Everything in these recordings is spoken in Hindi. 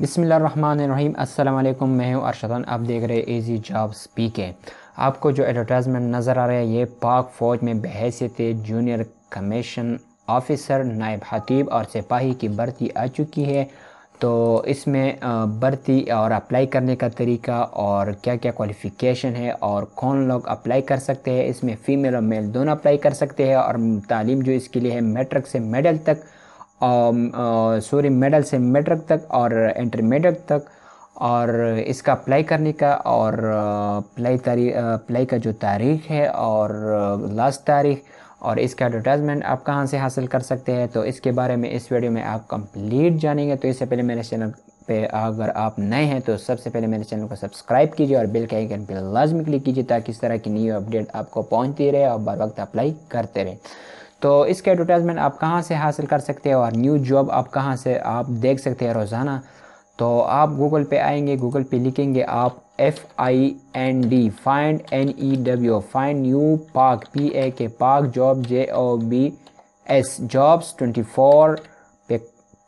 बिसमीम अल्लाम मैं हूँ अरशदान आप देख रहे हैं ईजी जॉब पी आपको जो एडवर्टाइजमेंट नज़र आ रहा है ये पाक फ़ौज में बहसीत जूनियर कमीशन ऑफिसर नायब हतीब और सिपाही की भर्ती आ चुकी है तो इसमें भर्ती और अप्लाई करने का तरीका और क्या क्या क्वालिफ़िकेशन है और कौन लोग अप्लाई कर सकते हैं इसमें फ़ीमेल और मेल दोनों अप्लाई कर सकते हैं और तालीम जो इसके लिए है मेट्रिक से मेडल तक सॉरी मेडल से मेट्रिक तक और इंटर तक और इसका अप्लाई करने का और अप्लाई तारीख अप्लाई का जो तारीख है और लास्ट तारीख और इसका एडवर्टाइजमेंट आप कहाँ से हासिल कर सकते हैं तो इसके बारे में इस वीडियो में आप कंप्लीट जानेंगे तो इससे पहले मेरे चैनल पे अगर आप नए हैं तो सबसे पहले मेरे चैनल को सब्सक्राइब कीजिए और बिल के आइकन पर लाजमी क्लिक कीजिए ताकि इस तरह की न्यू अपडेट आपको पहुँचती रहे और बर वक्त अप्लाई करते रहें तो इसके एडवर्टाइजमेंट आप कहाँ से हासिल कर सकते हैं और न्यू जॉब आप कहाँ से आप देख सकते हैं रोज़ाना तो आप गूगल पे आएंगे गूगल पे लिखेंगे आप F I N D find N E W find new Pak P A K Pak job J O B S jobs twenty four पे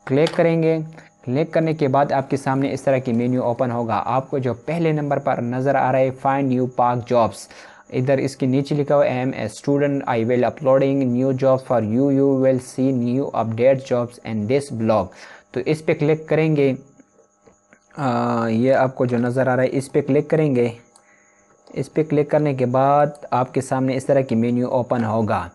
क्लिक करेंगे क्लिक करने के बाद आपके सामने इस तरह की मेन्यू ओपन होगा आपको जो पहले नंबर पर नज़र आ रहा है फाइंड न्यू पाक जॉब्स इधर इसके नीचे लिखा हुआ am a student I will uploading new job for you you will see new update jobs and this blog तो इस पर क्लिक करेंगे आ, ये आपको जो नज़र आ रहा है इस पर क्लिक करेंगे इस पर क्लिक करने के बाद आपके सामने इस तरह की मेन्यू ओपन होगा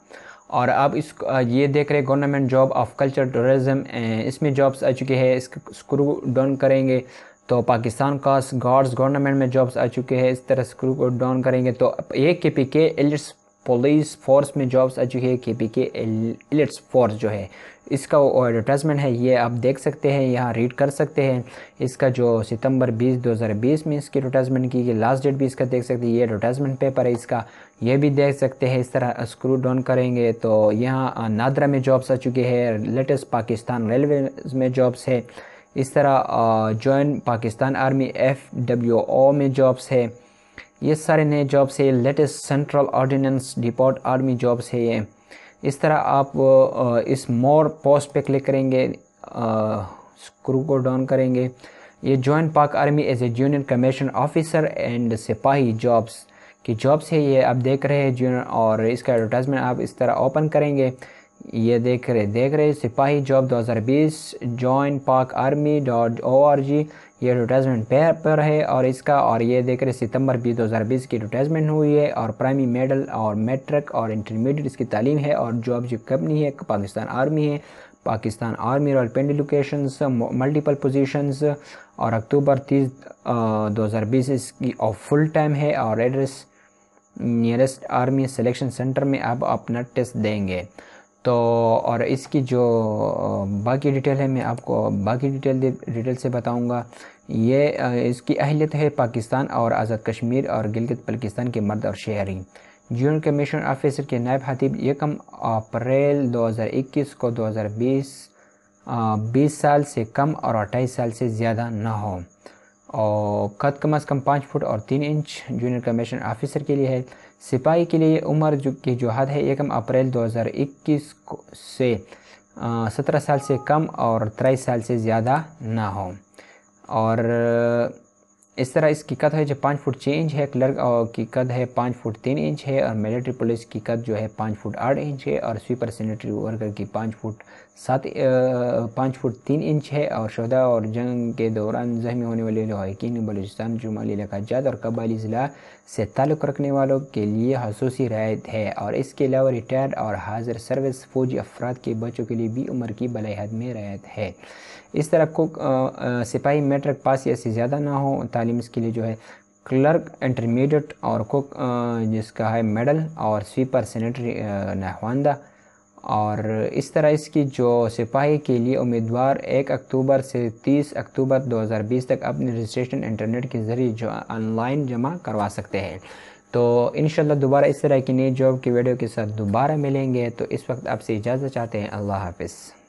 और आप इस ये देख रहे government job of culture tourism इसमें जॉब्स आ चुके हैं इसको स्क्रू डाउन करेंगे तो पाकिस्तान का गार्ड्स गवर्नमेंट में जॉब्स आ चुके हैं इस तरह स्क्रू को डाउन करेंगे तो एक K P K elites police force में जॉब्स आ चुकी है के पी के एलिट्स फोर्स जो है इसका वो एडवर्टाइजमेंट है ये आप देख सकते हैं यहाँ रीड कर सकते हैं इसका जो सितंबर 20 2020 में इसकी एडवर्टाइजमेंट की गई लास्ट डेट भी इसका देख सकते हैं ये एडवर्टाइजमेंट पेपर है इसका ये भी देख सकते हैं इस तरह स्क्रू डाउन करेंगे तो यहाँ नादरा में जॉब्स आ चुके हैं लेटेस्ट पाकिस्तान रेलवे में जॉब्स है इस तरह join Pakistan army F W O में जॉब्स है ये सारे नए जॉब्स है latest central ordnance depot army jobs है ये इस तरह आप इस मोर पोस्ट पे क्लिक करेंगे स्क्रू को डाउन करेंगे ये join Pak army as a junior commission officer and सिपाही जॉब्स की जॉब्स है ये आप देख रहे हैं जूनियर और इसका एडवर्टाइजमेंट आप इस तरह ओपन करेंगे ये देख रहे देख रहे सिपाही job 2020 join Pak army dot O R G ये एडवर्टाइजमेंट पेयर पर है और इसका और ये देख रहे सितंबर बीस दो हज़ार बीस की एडवर्टाइजमेंट हुई है और प्राइमरी मेडल और मेट्रिक और इंटरमीडिएट इसकी तालीम है और जॉब जो कंपनी है पाकिस्तान आर्मी है पाकिस्तान आर्मी रॉयल पेंड लोकेशन मल्टीपल पोजिशन और अक्टूबर तीस दो हज़ार बीस इसकी और फुल टाइम है और address nearest army selection centre में आप अपना टेस्ट देंगे तो और इसकी जो बाकी डिटेल है मैं आपको बाकी डिटेल डिटेल से बताऊंगा ये इसकी अहलियत है पाकिस्तान और आज़ाद कश्मीर और गिलगित बल्किस्तान के मर्द और शहरी जून कमीशन ऑफिसर के नायब हतीब यकम अप्रैल 2021 को 2020 बीस साल से कम और अट्ठाईस साल से ज़्यादा ना हो और कद कम अज़ कम पाँच फुट और तीन इंच जूनियर कमीशन ऑफिसर के लिए है सिपाही के लिए उम्र जो की जो हद है एकम अप्रैल 2021 से सत्रह साल से कम और तेईस साल से ज़्यादा ना हो और इस तरह इसकी कद है जो पाँच फुट छः इंच है क्लर्क की कद है पाँच फुट तीन इंच है और मिलिट्री पुलिस की कद जो है पाँच फुट आठ इंच है और स्वीपर सैनिटरी वर्कर की पाँच फुट सात पाँच फुट तीन इंच है और शहदा और जंग के दौरान जहमी होने वाले लहाकिन बलूचिस्तान जुमाली जद और कबाली ज़िला से ताल्लुक़ रखने वालों के लिए खसूसी रायत है और इसके अलावा रिटायर्ड और हाजिर सर्विस फौजी अफराद के बच्चों के लिए भी उम्र की बलाई हद में रायत है इस तरह को सिपाही मेट्रिक पास या से ज़्यादा ना हो तालीम तालीम इसके लिए जो है क्लर्क इंटरमीडिएट और कुक जिसका है मेडल और स्वीपर सेनेटरी नहवानदा और इस तरह इसकी जो सिपाही के लिए उम्मीदवार 1 अक्टूबर से 30 अक्टूबर 2020 तक अपनी रजिस्ट्रेशन इंटरनेट के ज़रिए जो ऑनलाइन जमा करवा सकते हैं तो इन दोबारा इस तरह की नई जॉब की वीडियो के साथ दोबारा मिलेंगे तो इस वक्त आपसे इजाज़त चाहते हैं अल्लाह हाफिज़